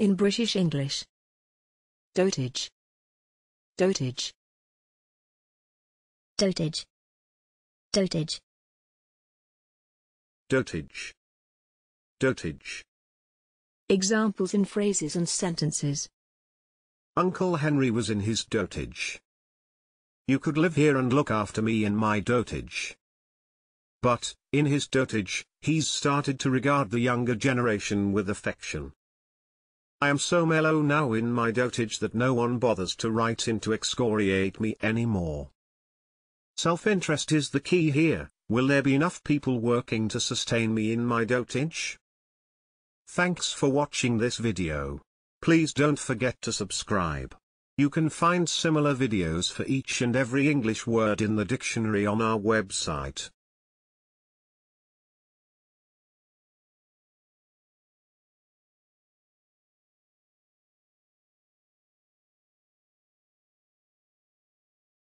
in British English. Dotage. Dotage. Dotage. Dotage. Dotage. Dotage. Examples in phrases and sentences. Uncle Henry was in his dotage. You could live here and look after me in my dotage. But, in his dotage, he's started to regard the younger generation with affection. I am so mellow now in my dotage that no one bothers to write in to excoriate me anymore. Self-interest is the key here, will there be enough people working to sustain me in my dotage? Thanks for watching this video. Please don't forget to subscribe. You can find similar videos for each and every English word in the dictionary on our website.